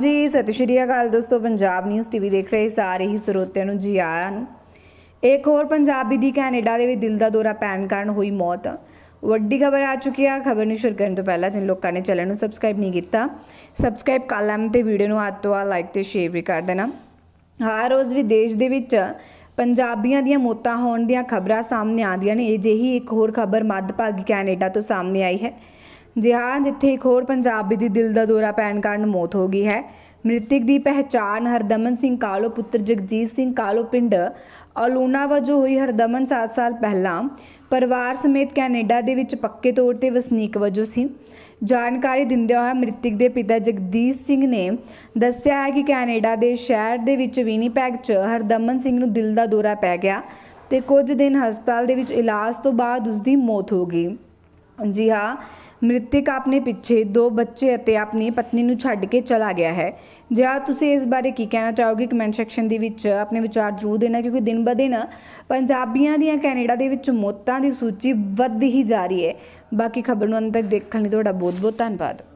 ਜੀ ਸਤਿ ਸ਼੍ਰੀ ਅਕਾਲ ਦੋਸਤੋ ਪੰਜਾਬ ਨਿਊਜ਼ ਟੀਵੀ ਦੇਖ ਰਹੇ ਸਾਰੇ ਹੀ ਸਰੋਤਿਆਂ ਨੂੰ ਜੀ ਆਇਆਂ ਨੂੰ ਇੱਕ ਹੋਰ ਪੰਜਾਬੀ ਦੀ ਕੈਨੇਡਾ ਦੇ ਵਿੱਚ ਦਿਲ ਦਾ ਦੌਰਾ ਪੈਣ ਕਾਰਨ ਹੋਈ ਮੌਤ ਵੱਡੀ ਖਬਰ ਆ ਚੁੱਕੀ ਆ ਖਬਰ ਨੂੰ ਸ਼ੁਰੂ ਕਰਨ ਤੋਂ ਪਹਿਲਾਂ ਜਿਨ ਲੋਕਾਂ ਨੇ ਚੈਨਲ ਨੂੰ ਸਬਸਕ੍ਰਾਈਬ ਨਹੀਂ ਕੀਤਾ ਸਬਸਕ੍ਰਾਈਬ ਕਰ ਲੈਣ ਤੇ ਵੀਡੀਓ ਨੂੰ ਹੱਥ ਤੋਂ ਆ ਲਾਈਕ ਤੇ ਸ਼ੇਅਰ ਵੀ ਕਰ ਦੇਣਾ ਹਰ ਰੋਜ਼ ਵੀ ਦੇਸ਼ ਦੇ ਵਿੱਚ ਪੰਜਾਬੀਆਂ ਦੀਆਂ ਮੌਤਾਂ ਹੋਣ ਦੀਆਂ ਖਬਰਾਂ ਸਾਹਮਣੇ ਆਉਂਦੀਆਂ ਨੇ ਜਿਹੀ ਇੱਕ ਹੋਰ ਖਬਰ ਮੱਧ ਭਾਗੀ ਕੈਨੇਡਾ ਤੋਂ ਸਾਹਮਣੇ ਆਈ ਹੈ ਜੀ ਹਾਂ ਜਿੱਥੇ ਇੱਕ ਹੋਰ ਪੰਜਾਬੀ ਦੀ ਦਿਲ ਦਾ ਦੌਰਾ ਪੈਣ ਕਾਰਨ ਮੌਤ ਹੋ ਗਈ ਹੈ ਮ੍ਰਿਤਕ ਦੀ ਪਹਿਚਾਣ ਹਰਦਮਨ ਸਿੰਘ ਕਾਲੋ ਪੁੱਤਰ ਜਗਜੀਤ ਸਿੰਘ ਕਾਲੋ ਪਿੰਡ ਅਲੂਨਾ ਵਜੋਂ ਹੋਈ ਹਰਦਮਨ 7 ਸਾਲ ਪਹਿਲਾਂ ਪਰਿਵਾਰ ਸਮੇਤ ਕੈਨੇਡਾ ਦੇ ਵਿੱਚ ਪੱਕੇ ਤੌਰ ਤੇ ਵਸਨੀਕ ਵਜੋਂ ਸੀ ਜਾਣਕਾਰੀ ਦਿੰਦੇ ਹੋਏ ਮ੍ਰਿਤਕ ਦੇ ਪਿਤਾ ਜਗਦੀਸ਼ ਸਿੰਘ ਨੇ ਦੱਸਿਆ ਹੈ ਕਿ ਕੈਨੇਡਾ ਦੇ ਸ਼ਹਿਰ ਦੇ ਵਿੱਚ ਵਿਨੀਪੈਗ 'ਚ ਹਰਦਮਨ ਸਿੰਘ ਨੂੰ ਦਿਲ ਦਾ ਦੌਰਾ ਪੈ ਗਿਆ ਤੇ ਕੁਝ ਦਿਨ ਹਸਪਤਾਲ ਦੇ ਵਿੱਚ ਇਲਾਜ ਤੋਂ ਬਾਅਦ ਉਸ ਦੀ ਮੌਤ ਹੋ ਗਈ ਜੀ ਹਾਂ ਮ੍ਰਿਤਕ ਆਪਣੇ ਪਿੱਛੇ ਦੋ ਬੱਚੇ ਅਤੇ ਆਪਣੀ ਪਤਨੀ ਨੂੰ ਛੱਡ ਕੇ ਚਲਾ ਗਿਆ ਹੈ ਜੇ ਤੁਸੀਂ ਇਸ ਬਾਰੇ ਕੀ ਕਹਿਣਾ ਚਾਹੋਗੇ ਕਮੈਂਟ ਸੈਕਸ਼ਨ ਦੇ ਵਿੱਚ ਆਪਣੇ ਵਿਚਾਰ ਜ਼ਰੂਰ ਦੇਣਾ ਕਿਉਂਕਿ ਦਿਨ ਬਦ ਦਿਨ ਪੰਜਾਬੀਆਂ ਦੀਆਂ ਕੈਨੇਡਾ ਦੇ ਵਿੱਚ ਮੌਤਾਂ ਦੀ ਸੂਚੀ ਵੱਧ ਹੀ ਜਾ ਰਹੀ ਹੈ ਬਾਕੀ ਖਬਰ ਨੂੰ ਅੰਤ ਤੱਕ ਦੇਖਣ ਲਈ ਤੁਹਾਡਾ ਬਹੁਤ ਬਹੁਤ ਧੰਨਵਾਦ